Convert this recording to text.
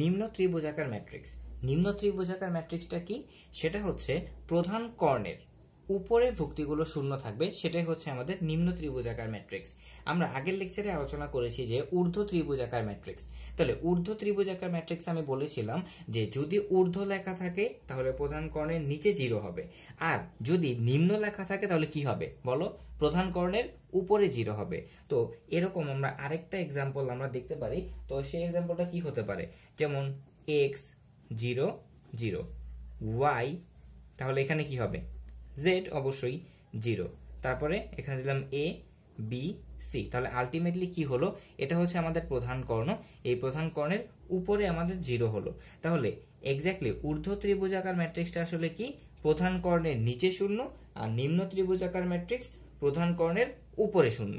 নিম্ন ত্রিভুজাকার ম্যাট্রিক্স নিম্ন ত্রিভুজাকার ম্যাট্রিক্সটা কি সেটা হচ্ছে প্রধান কর্ণের উপরের ভুক্তিগুলো শূন্য থাকবে সেটাই হচ্ছে আমাদের নিম্ন ত্রিভুজাকার ম্যাট্রিক্স আমরা আগের লেকচারে আলোচনা করেছি যে ঊর্ধ্ব ত্রিভুজাকার ম্যাট্রিক্স তাহলে ঊর্ধ্ব ত্রিভুজাকার ম্যাট্রিক্স আমি বলেছিলাম যে যদি ঊর্ধ্ব লেখা থাকে তাহলে প্রধান কর্ণের নিচে জিরো হবে আর যদি নিম্ন লেখা থাকে তাহলে কি হবে বলো প্রধান কর্ণের উপরে জিরো হবে তো এরকম আমরা আরেকটা এক্সাম্পল আমরা দেখতে পারি তো সেই এক্সাম্পলটা কি হতে পারে যেমন এক্স জিরো জিরো ওয়াই তাহলে এখানে কি হবে জেড অবশ্যই জিরো তারপরে এখানে দিলাম এ বি সি তাহলে আলটিমেটলি কি হলো এটা হচ্ছে আমাদের প্রধান কর্ণ এই প্রধান কর্ণের উপরে আমাদের জিরো হলো তাহলে এক্স্যাক্টলি ঊর্ধ্ব ত্রিভুজাকার ম্যাট্রিক্সটা আসলে কি প্রধান কর্ণের নিচে শূন্য আর নিম্ন ত্রিভুজাকার ম্যাট্রিক্স প্রধান কর্ণের উপরে শূন্য